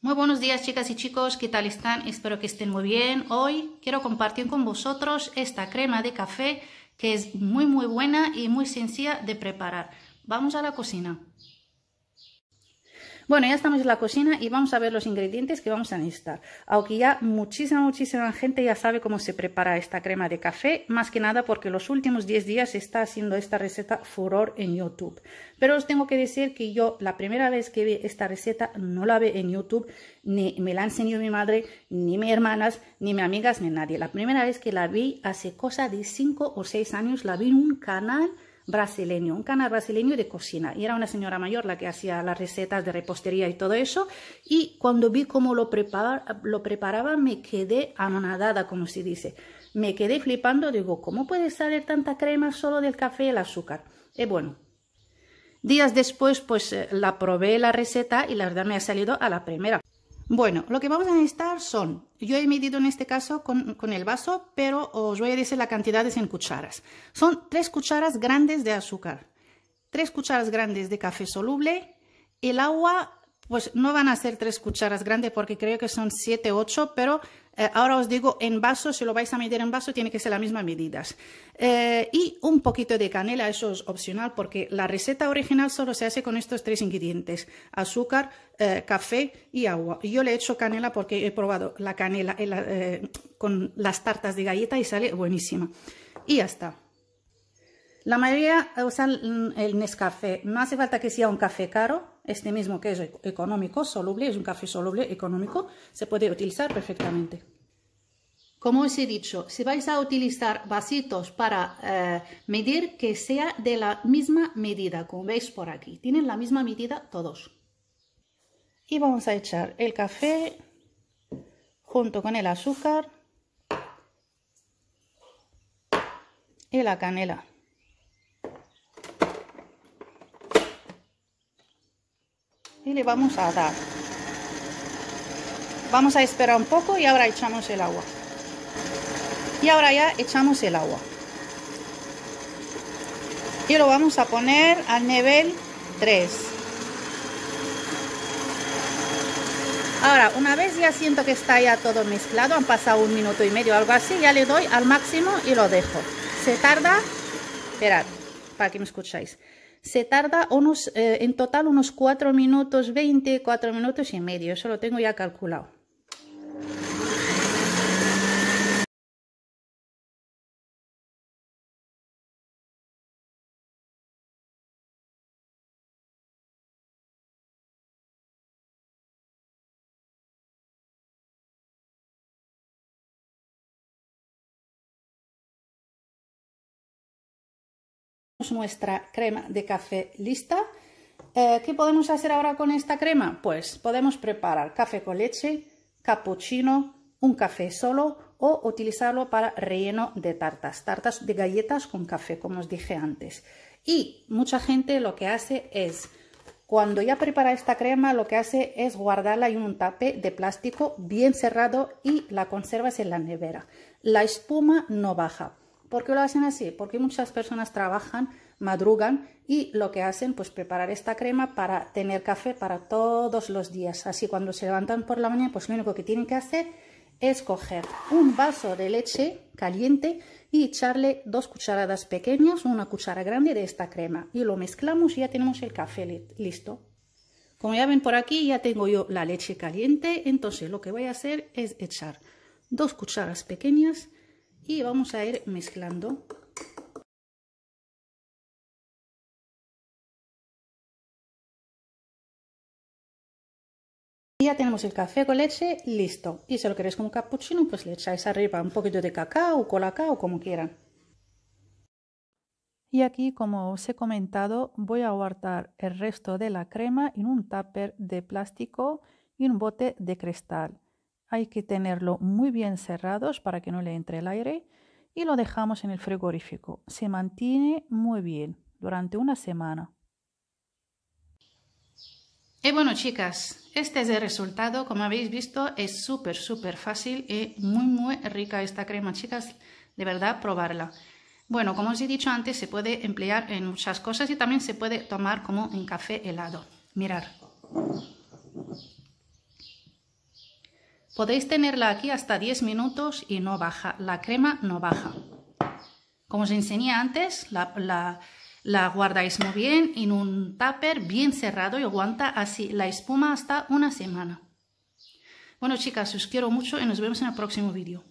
Muy buenos días chicas y chicos, ¿qué tal están? Espero que estén muy bien. Hoy quiero compartir con vosotros esta crema de café que es muy muy buena y muy sencilla de preparar. Vamos a la cocina. Bueno, ya estamos en la cocina y vamos a ver los ingredientes que vamos a necesitar. Aunque ya muchísima, muchísima gente ya sabe cómo se prepara esta crema de café, más que nada porque los últimos 10 días está haciendo esta receta furor en YouTube. Pero os tengo que decir que yo la primera vez que vi esta receta no la vi en YouTube, ni me la enseñó mi madre, ni mis hermanas, ni mis amigas, ni nadie. La primera vez que la vi hace cosa de 5 o 6 años, la vi en un canal brasileño, un canal brasileño de cocina. Y era una señora mayor la que hacía las recetas de repostería y todo eso. Y cuando vi cómo lo, preparaba, me quedé anonadada, como se dice. Me quedé flipando, digo, ¿cómo puede salir tanta crema solo del café y el azúcar? Y eh, bueno, días después, pues eh, la probé la receta y la verdad me ha salido a la primera. Bueno, lo que vamos a necesitar son, yo he medido en este caso con, el vaso, pero os voy a decir la cantidad en cucharas. Son tres cucharas grandes de azúcar, tres cucharas grandes de café soluble, el agua, pues no van a ser tres cucharas grandes porque creo que son 7, ocho, pero eh, ahora os digo en vaso, si lo vais a medir en vaso, tiene que ser la misma medidas. Eh, y un poquito de canela, eso es opcional, porque la receta original solo se hace con estos tres ingredientes, azúcar, eh, café y agua. Yo le he hecho canela porque he probado la canela con las tartas de galleta y sale buenísima. Y ya está. La mayoría usan el Nescafé, no hace falta que sea un café caro, este mismo que es económico, soluble, es un café soluble económico, se puede utilizar perfectamente. Como os he dicho, si vais a utilizar vasitos para eh, medir, que sea de la misma medida, como veis por aquí. Tienen la misma medida todos. Y vamos a echar el café junto con el azúcar y la canela. le vamos a dar. Vamos a esperar un poco y ahora echamos el agua. Y ahora ya echamos el agua. Y lo vamos a poner al nivel 3. Ahora, una vez ya siento que está ya todo mezclado, han pasado un minuto y medio, algo así, ya le doy al máximo y lo dejo. Se tarda, esperad, para que me escucháis se tarda unos, eh, en total unos 4 minutos 20, 4 minutos y medio, eso lo tengo ya calculado. nuestra crema de café lista. Eh, ¿Qué podemos hacer ahora con esta crema? Pues podemos preparar café con leche, cappuccino, un café solo o utilizarlo para relleno de tartas, tartas de galletas con café, como os dije antes. Y mucha gente lo que hace es, cuando ya prepara esta crema, lo que hace es guardarla en un tape de plástico bien cerrado y la conservas en la nevera. La espuma no baja, ¿Por qué lo hacen así? Porque muchas personas trabajan, madrugan y lo que hacen pues preparar esta crema para tener café para todos los días. Así cuando se levantan por la mañana pues lo único que tienen que hacer es coger un vaso de leche caliente y echarle dos cucharadas pequeñas una cuchara grande de esta crema y lo mezclamos y ya tenemos el café listo. Como ya ven por aquí ya tengo yo la leche caliente, entonces lo que voy a hacer es echar dos cucharas pequeñas y vamos a ir mezclando ya tenemos el café con leche listo. Y si lo queréis como cappuccino, pues le echáis arriba un poquito de cacao, colacao, como quieran. Y aquí, como os he comentado, voy a guardar el resto de la crema en un tupper de plástico y un bote de cristal. Hay que tenerlo muy bien cerrados para que no le entre el aire y lo dejamos en el frigorífico. Se mantiene muy bien durante una semana. Y eh, bueno chicas, este es el resultado, como habéis visto es súper súper fácil y muy muy rica esta crema chicas, de verdad probarla. Bueno, como os he dicho antes, se puede emplear en muchas cosas y también se puede tomar como en café helado. Mirar. Podéis tenerla aquí hasta 10 minutos y no baja, la crema no baja. Como os enseñé antes, la, guardáis muy bien en un tupper bien cerrado y aguanta así la espuma hasta una semana. Bueno chicas, os quiero mucho y nos vemos en el próximo vídeo.